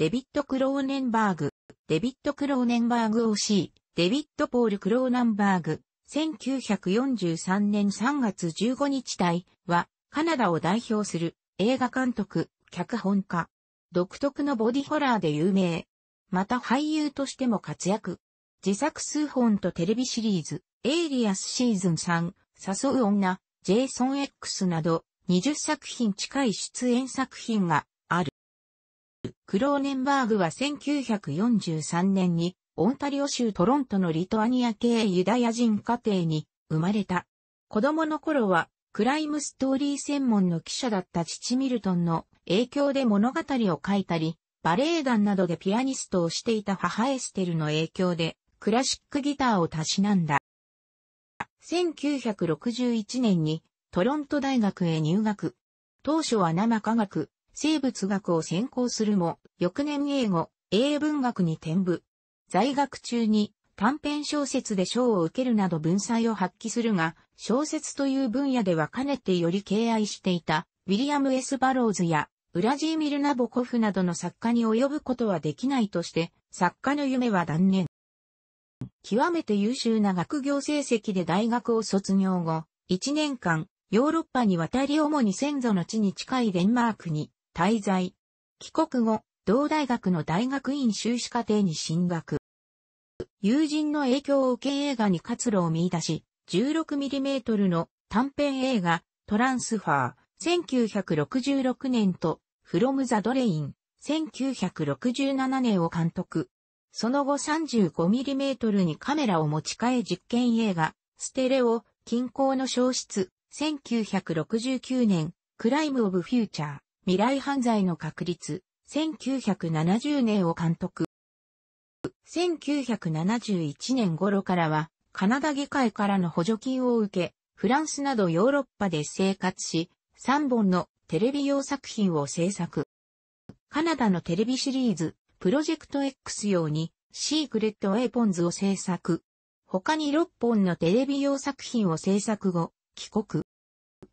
デビット・クローネンバーグ、デビット・クローネンバーグ OC、デビット・ポール・クローナンバーグ、1943年3月15日代は、カナダを代表する映画監督、脚本家。独特のボディホラーで有名。また俳優としても活躍。自作数本とテレビシリーズ、エイリアスシーズン3、誘う女、ジェイソン X など、20作品近い出演作品がクローネンバーグは1943年に、オンタリオ州トロントのリトアニア系ユダヤ人家庭に生まれた。子供の頃は、クライムストーリー専門の記者だった父ミルトンの影響で物語を書いたり、バレエ団などでピアニストをしていた母エステルの影響で、クラシックギターをたしなんだ。1961年にトロント大学へ入学。当初は生科学、生物学を専攻するも、翌年英語、英文学に転部。在学中に短編小説で賞を受けるなど文才を発揮するが、小説という分野ではかねてより敬愛していた、ウィリアム・エスバローズや、ウラジーミル・ナボコフなどの作家に及ぶことはできないとして、作家の夢は断念。極めて優秀な学業成績で大学を卒業後、1年間、ヨーロッパに渡り主に先祖の地に近いデンマークに滞在。帰国後、同大学の大学院修士課程に進学。友人の影響を受け映画に活路を見出し、16mm の短編映画、トランスファー、1966年と、フロム・ザ・ドレイン、1967年を監督。その後 35mm にカメラを持ち替え実験映画、ステレオ、近郊の消失、1969年、クライム・オブ・フューチャー、未来犯罪の確立、1970年を監督。1971年頃からは、カナダ議会からの補助金を受け、フランスなどヨーロッパで生活し、3本のテレビ用作品を制作。カナダのテレビシリーズ、プロジェクト X 用に、シークレット・エポンズを制作。他に6本のテレビ用作品を制作後、帰国。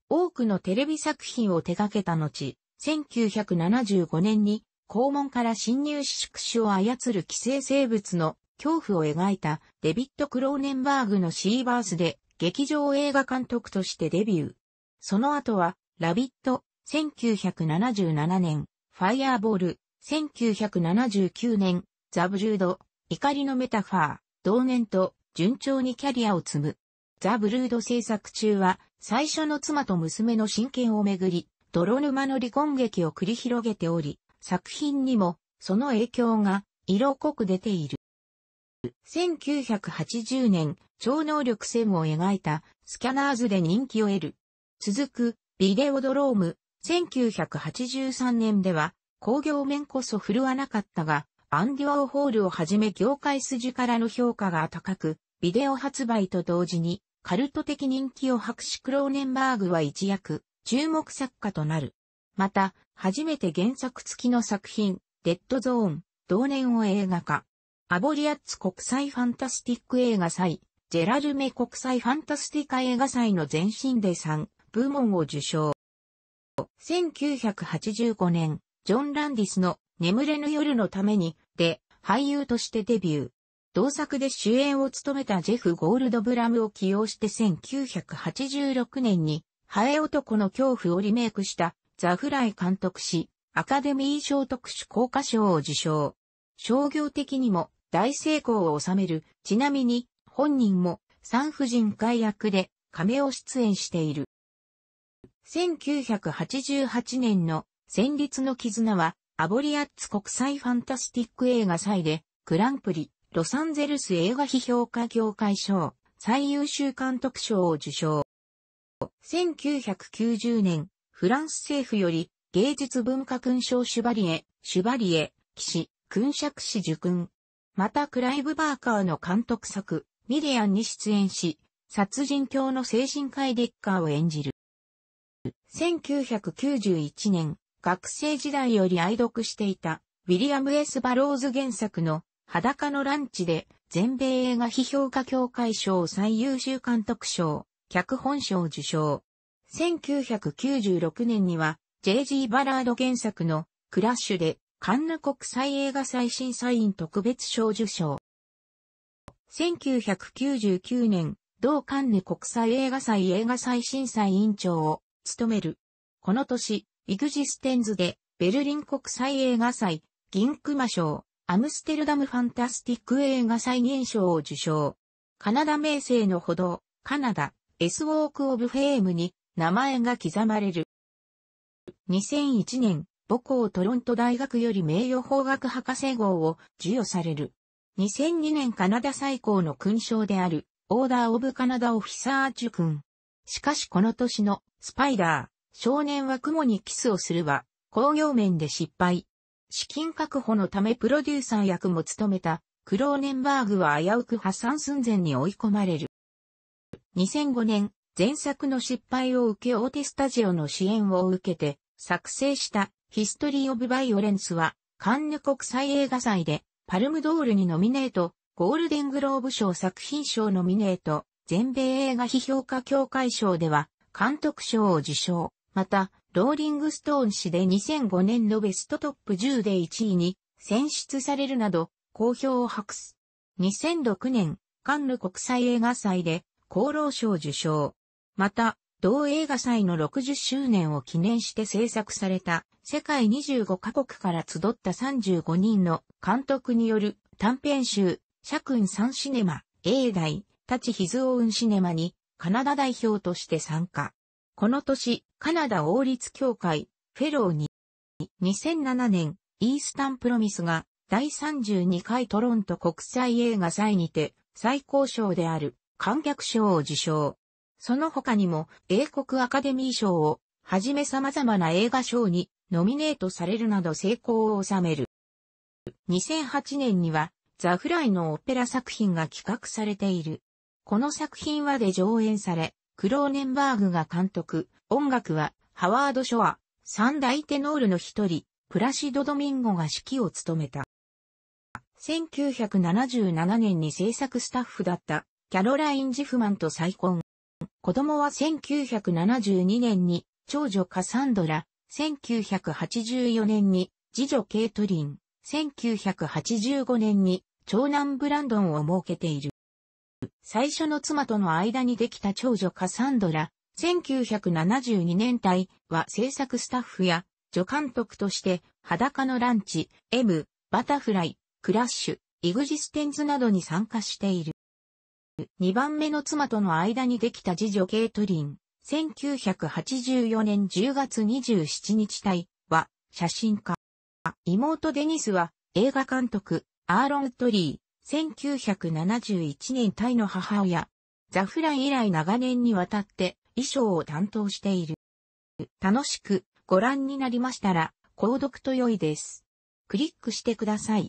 多くのテレビ作品を手掛けた後、1975年に肛門から侵入し宿主を操る寄生生物の恐怖を描いたデビット・クローネンバーグのシーバースで劇場映画監督としてデビュー。その後は、ラビット、1977年、ファイアーボール、1979年、ザブルード、怒りのメタファー、同年と順調にキャリアを積む。ザブルード制作中は、最初の妻と娘の親権をめぐり、泥沼の離婚劇を繰り広げており、作品にもその影響が色濃く出ている。1980年、超能力線を描いたスキャナーズで人気を得る。続く、ビデオドローム、1983年では、工業面こそ振るわなかったが、アンディ・オーホールをはじめ業界筋からの評価が高く、ビデオ発売と同時に、カルト的人気を博しクローネンバーグは一躍、注目作家となる。また、初めて原作付きの作品、デッドゾーン、同年を映画化。アボリアッツ国際ファンタスティック映画祭、ジェラルメ国際ファンタスティカ映画祭の前身で3部門を受賞。1985年、ジョン・ランディスの眠れぬ夜のために、で、俳優としてデビュー。同作で主演を務めたジェフ・ゴールドブラムを起用して1986年にハエ男の恐怖をリメイクしたザ・フライ監督し、アカデミー賞特殊効果賞を受賞。商業的にも大成功を収める。ちなみに、本人も産婦人会役で亀を出演している。1988年の戦慄の絆はアボリアッツ国際ファンタスティック映画祭でグランプリロサンゼルス映画批評家協会賞最優秀監督賞を受賞。1990年、フランス政府より芸術文化勲章シュバリエ、シュバリエ、騎士、勲爵士受勲。またクライブ・バーカーの監督作、ミリアンに出演し、殺人教の精神科医デッカーを演じる。1991年、学生時代より愛読していた、ウィリアム・エス・バローズ原作の裸のランチで全米映画批評家協会賞最優秀監督賞、脚本賞受賞。1996年には J.G. バラード原作のクラッシュでカンヌ国際映画祭審査員特別賞受賞。1999年、同カンヌ国際映画祭映画祭審査委員長を務める。この年、イグジステンズでベルリン国際映画祭、銀熊賞、アムステルダムファンタスティック映画祭銀賞を受賞。カナダ名声のほど、カナダ、S ウォーク・オブ・フェームに名前が刻まれる。2001年、母校トロント大学より名誉法学博士号を授与される。2002年カナダ最高の勲章である、オーダー・オブ・カナダ・オフィサー受勲。しかしこの年の、スパイダー、少年は雲にキスをするは、工業面で失敗。資金確保のためプロデューサー役も務めた、クローネンバーグは危うく破産寸前に追い込まれる。2005年、前作の失敗を受け大手スタジオの支援を受けて作成したヒストリー・オブ・バイオレンスはカンヌ国際映画祭でパルムドールにノミネート、ゴールデングローブ賞作品賞ノミネート、全米映画批評家協会賞では監督賞を受賞。また、ローリングストーン誌で2005年のベストトップ10で1位に選出されるなど好評を博す。2006年、カンヌ国際映画祭で厚労省受賞。また、同映画祭の60周年を記念して制作された世界25カ国から集った35人の監督による短編集、社訓サンシネマ、英大、立ヒズオウンシネマにカナダ代表として参加。この年、カナダ王立協会、フェローに、2007年、イースタンプロミスが第32回トロント国際映画祭にて最高賞である観客賞を受賞。その他にも英国アカデミー賞をはじめ様々な映画賞にノミネートされるなど成功を収める。2008年にはザ・フライのオペラ作品が企画されている。この作品はで上演され、クローネンバーグが監督、音楽はハワード・ショア、三大テノールの一人、プラシド・ドミンゴが指揮を務めた。1977年に制作スタッフだったキャロライン・ジフマンと再婚。子供は1972年に長女カサンドラ、1984年に次女ケイトリン、1985年に長男ブランドンを設けている。最初の妻との間にできた長女カサンドラ、1972年代は制作スタッフや助監督として裸のランチ、M、バタフライ、クラッシュ、イグジステンズなどに参加している。2番目の妻との間にできた次女ケイトリン、1984年10月27日体は写真家。妹デニスは映画監督、アーロン・トリー、1971年タイの母親、ザフラン以来長年にわたって衣装を担当している。楽しくご覧になりましたら、購読と良いです。クリックしてください。